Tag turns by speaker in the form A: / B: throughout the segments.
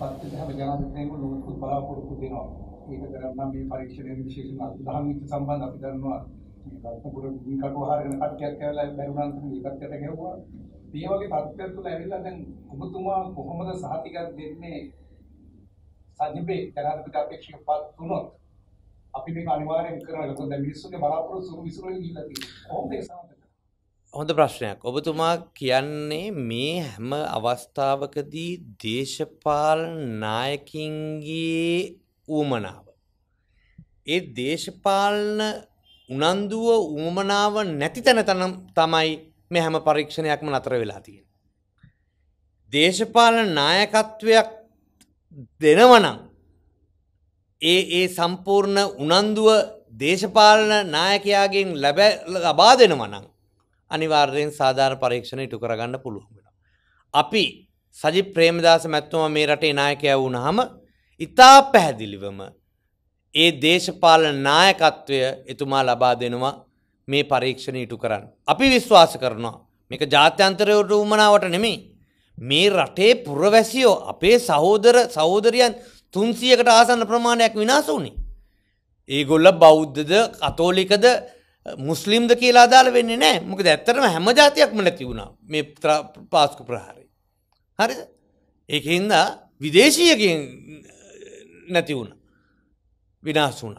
A: පත්තිත හැම ජනාධිපතිතුමෝ ලොකු බලාපොරොත්තු වෙනවා. ඒක කරන්න මේ පරීක්ෂණයේ විශේෂම අත්දහම් විත් සම්බන්ධ අපි දන්නවා. මේ රත්නපුර කටුව හරගෙන කට්ටියක් කැවලා බැරුණා නම් ඒකත් යට ගෙවුවා. මේ වගේ තත්ත්වයක් තුළ ඇවිල්ලා දැන් ඔබතුමා කොහොමද සහතිකයක් දෙන්නේ සජිබේ ජනාධිපති අපේක්ෂකපත් තුනොත් අපි මේක අනිවාර්යෙන් කරනවා. මොකද මිනිස්සුන්ගේ බලාපොරොත්තු සුරු විසුරුලා ගිහිල්ලා තියෙනවා. කොහොමද
B: හොඳ ප්‍රශ්නයක් ඔබතුමා කියන්නේ මේ හැම අවස්ථාවකදී දේශපාල නායකින්ගේ ඌමනාව. ඒ දේශපාලන උනන්දුව ඌමනාව නැති තැන තනම් තමයි මේ හැම පරීක්ෂණයක්ම නතර වෙලා තියෙන. දේශපාලන නායකත්වයක් දෙනවනම් ඒ ඒ සම්පූර්ණ උනන්දුව දේශපාලන නායකයාගෙන් ලැබ ලබා දෙනවනම් අනිවාර්යෙන් සාධාර පරීක්ෂණ ඉටු කරගන්න පුළුවන් වෙන. අපි සජි ප්‍රේමදාස මැත්තුම මේ රටේ නායකය වුණහම ඉතා පැහැදිලිවම ඒ දේශපාලන නායකත්වය එතුමා ලබා දෙනවා මේ පරීක්ෂණ ඉටු කරන්න. අපි විශ්වාස කරනවා මේක ජාත්‍යන්තරයට උමනාවට නෙමේ මේ රටේ පුරවැසියෝ අපේ සහෝදර සහෝදරියන් තුන්සියකට ආසන්න ප්‍රමාණයක් විනාස වුණේ. ඒගොල්ල බෞද්ධද කතෝලිකද මුස්ලිම්ද කියලා අදාල වෙන්නේ නෑ මොකද ඇත්තරම හැම ජාතියක්ම නැති වුණා මේ පාස්කු ප්‍රහාරය. හරිද ඒහින්දා විදේශීයකින් නැති වුණ විනාස් වුණ.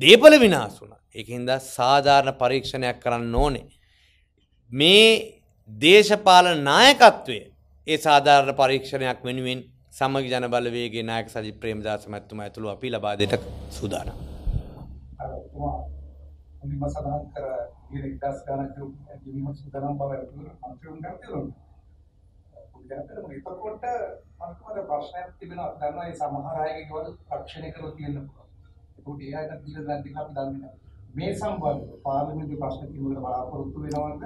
B: දේපල විනාස් වුණ එකහින්දා සාධාරණ පරීක්ෂණයක් කරන්න ඕනේ. මේ දේශපාලන නායකත්වය ඒ සාධාරණ පරීක්ෂණයක් වෙනුවෙන් සමග ජනබලවේගේ නායක සජි ප්‍රේමදාස මැත්තුම ඇතුළු අපි ලබාදට සූදානම්.
A: මුලින්ම සඳහන් කර ඊයේ 1000 ගණන් කිව්වීම සූදානම් බව අන්තිම කරතිලුණා. පුදුමකටම එතකොට මනකමද ප්‍රශ්නයක් තිබෙනවා දන්නවා මේ සමහර අයගේ ගවල් රක්ෂණය කරලා තියෙන්න පුළුවන්. ඒකට ඒ අයට දීලා දෙන්න අපි දන්නේ නැහැ. මේ සම්බන්ධ පාර්ලිමේන්තු ප්‍රශ්න කිව්වල බලාපොරොත්තු වෙනවද?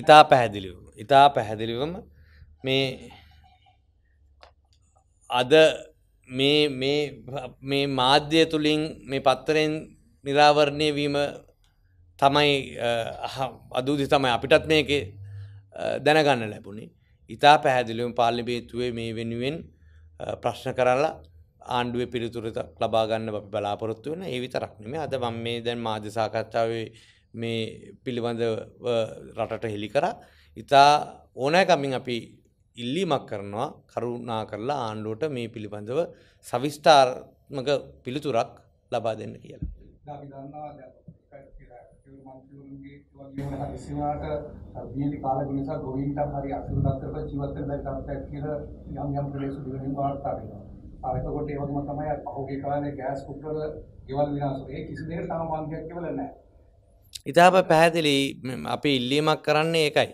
B: ඉතා පැහැදිලිවම ඉතා පැහැදිලිවම මේ අද මේ මේ මාධ්‍ය තුළින් මේ පත්තරෙන් නිරාවරණය වීම තමයි අදූදි තමයි අපිටත් මේක දැනගන්න ලැබුණි ඉතා පැහැදිලිවම් පාලිබේතුවේ මේ වෙනුවෙන් ප්‍රශ්න කරලා ආණ්ඩුව පිළිතුරත ලබාගන්න අපි බලාපොරොත්තු වන ඒ විතරක්නම අද වම් මේ දැන් මාධ්‍යසාකච්ඡාවේ මේ පිළිබඳ රටට හෙළි කර ඉතා ඕනෑකමින් අපි ඉල්ලීමක් කරනවා කරුණා කරලා ආණ්ඩුවට මේ පිළිබඳව සවිස්ථාර්මක පිළිතුරක් ලබා දෙන්න කියලා.
A: අපි දන්නවා දැන් එක තිර මන්ත්‍රීවරුන්ගේ වගේම හදිසි වුණාට දීලි කාලගුණ නිසා ගෝවින්ටත් හරි අසුරු දත්තක ජීවත් වෙන්න බැරි තත්ත්වයක් කියලා යම් යම් ප්‍රදේශ දිවෙනින් වාර්තා වෙනවා. ආ එතකොට ඒ වගේම තමයි පහුගිය කාලේ ගෑස් කුප්පර ගෙවල් විනාශ වුණේ කිසි දෙයකට තාම වන්දියක් කියලා නැහැ.
B: ඉතාප පැහැදිලි අපි ඉල්ලීමක් කරන්නේ ඒකයි.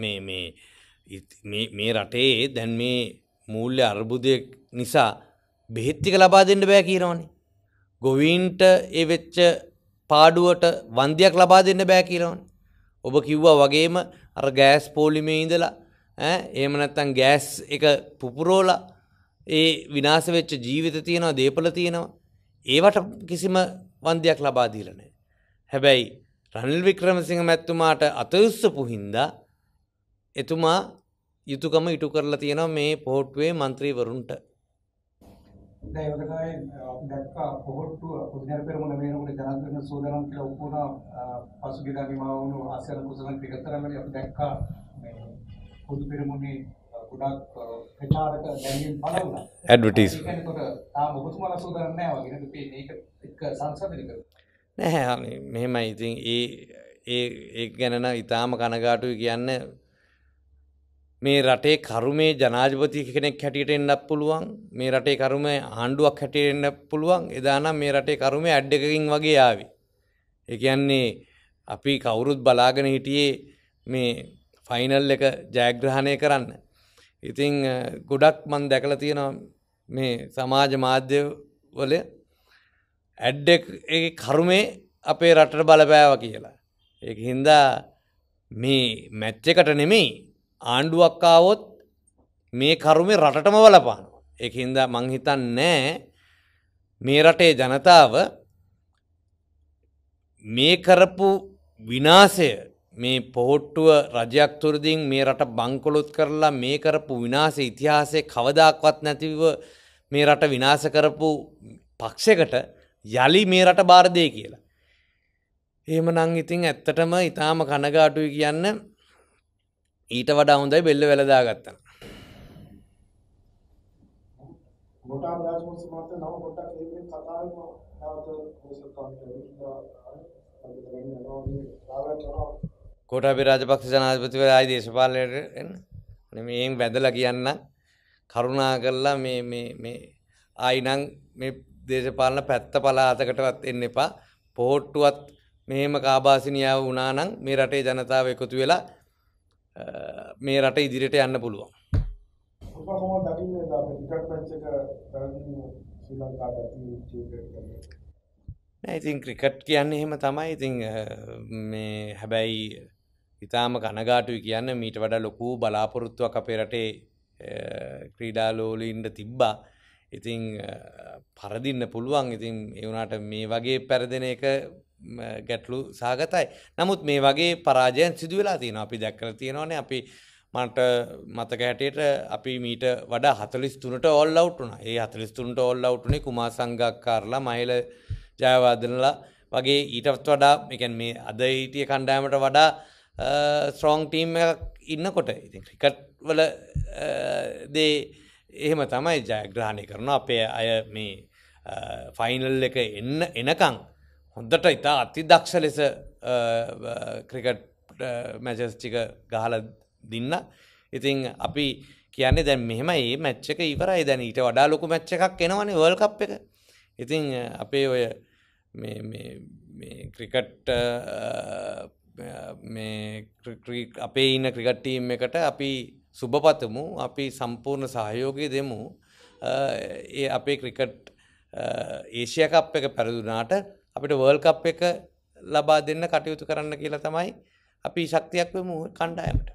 B: මේ මේ මේ රටේ දැන් මේ මූල්‍ය අර්බුදය නිසා බෙහෙත්තික ලබා දෙන්න බෑ කියනවනේ ගොවීන්ට ඒ වෙච්ච පාඩුවට වන්දියක් ලබා දෙන්න බෑ කියලවන. ඔබ කිව්වා වගේම අර ගෑස් පෝලිමේ ඉඳලා ඒම නැත්තන් ගෑස් එක පුපුරෝල ඒ විනාස වෙච්ච ජීවිත තියෙනවා දේපල තියෙනවා. ඒවට කිසිම වන්දයක් ලබාදීලනේ. හැබැයි රනිල් වික්‍රමසිංහ මැත්තුමාට අතයුස්සපු හින්දා එතුමා යුතුකම ඉටු කරලා තියෙනවා මේ පෝට්ටුවේ මන්ත්‍රීවරුන්ට
A: දැන් ඒකට තමයි අපි දැක්කා කොහොට්ටුව කුදිනර පෙරමුණ වෙනකොට ජනත් වෙන සූදානම් කියලා ඔප්පු වුණා පසුගිය දා නිමා වුණු ආසියානු කුසලන් ක්‍රිකට් තරගවලදී අපි දැක්කා මේ පොදු පෙරමුණේ ගොඩක් ප්‍රචාරක දැනීම් පළ වුණා ඇඩ්වර්ටයිස් ඒකනකොට තාම ඔබතුමාලා සූදානම් නැහැ වගේ නේද ඉතින් මේක එක සංසන්දනය කරනවා
B: නැහැ මෙහෙමයි ඉතින් ඒ ඒ ඒ ගැන නම් ඊටාම කනගාටුයි කියන්නේ මේ රටේ කරුමේ ජනාධිපති කෙනෙක් හැටියට එන්නත් පුළුවන් මේ රටේ කරුමේ ආණ්ඩුවක් හැටියට එන්න පුළුවන් එදානම් මේ රටේ කරුමේ ඇඩ් එකකින් වගේ ආවේ ඒ කියන්නේ අපි කවුරුත් බලාගෙන හිටියේ මේ ෆයිනල් එක ජයග්‍රහණය කරන්න ඉතිං ගොඩක් මන් දැකල තියෙනවා මේ සමාජ මාධ්‍යවල ඇඩ්ඩ කරුමේ අපේ රටට බලපෑව කියලා. එක හින්දා මේ මැච්චකට නෙමෙයි ආණ්ඩුවක් ආවොත් මේ කරුමේ රටටම වලපානවා. ඒක හින්දා මං හිතන්නේ මේ රටේ ජනතාව මේ කරපු විනාශය මේ පොහොට්ටුව රජයක් තුරදිින් මේ රට බංකොලොත් කරලා මේ කරපු විනාස ඉතිහාසේ කවදක්වත් නැතිව මේ රට විනාස කරපු පක්ෂකට යළි මේ රට බාරදය කියලා. එහෙම නං ඉතින් ඇත්තටම ඉතාම කනගාටුයි කියන්න ඊට වඩා හොඳයි බෙල්ල වැලදා ගත්තන කොටබි රාජපක්ෂ ජනාධිපතිවරයා දේශපාලනයට එන්න මේන් වැඳලා කියන්න කරුණා කරලා මේ මේ මේ ආයිනම් මේ දේශපාලන පැත්ත පලාතකටවත් එන්න එපා පෝට්ටුවත් මෙහෙම කාබාසිනියාව වුණා නම් මේ රටේ ජනතාව එකතු වෙලා මේ රට ඉදිරියට යන්න පුළුවන්. ඉතින් ක්‍රිකට් කියන්න එහෙම තමයි ඉතිං මේ හැබැයි ඉතාම කනගාටුයි කියන්න මීට වඩ ලොකු බලාපොරොත්තුවක් අපේ රටේ ක්‍රීඩාලෝලින්ට තිබ්බා ඉතිං පරදින්න පුළුවන් ඉතින් එවුනාට මේ වගේ පැරදෙන එක ගැටලු සාගතයි. නමුත් මේ වගේ පරාජයන් සිදුවෙලා තියෙන අපි දැක්කල තියෙනවාන අපි මට මතක හැටියට අපි මීට වඩා හතලිස් තුනට ඔල් අවට්ටුන ඒ හතලිස් තුනට ඔල් අවට්ටුනේ කුමා සංගක්කාරලා මහිල ජයවාදනලා වගේ ඊටත් වඩා එකන් මේ අද හිටිය කණ්ඩෑමට වඩා ස්ට්‍රෝං ටීම් ඉන්නකොට ඉති ක්‍රිකට් වල දේ එහෙම තමයි ජයග්‍රහණය කරන අපේ අය මේ ෆයිනල් එක එන්න එනකං හොඳට ඉතා අති දක්ෂ ලෙස ක්‍රිකට් මැචස් චික ගහල දින්න ඉතිං අපි කියන්නේ දැන් මෙහෙමයි මැච්ච එක ඉවරයි දැන් ඊට වඩා ලොකු මැච්ච එකක් එනවනේ වල්කප් එක ඉතිං අපේ ඔය ක්‍රිකට් අපේ ඉන්න ක්‍රිකට්ටීම් එකට අපි සුභපතමු අපි සම්පූර්ණ සහයෝගය දෙමු ඒ අපේ ක්‍රිකට් ඒෂය කප් එක පැරදුනාට අපිට වර්ල් කප් එක ලබා දෙන්න කටයුතු කරන්න කියලා තමයි අපි ශක්තියක් වෙමු කණ්ඩායමට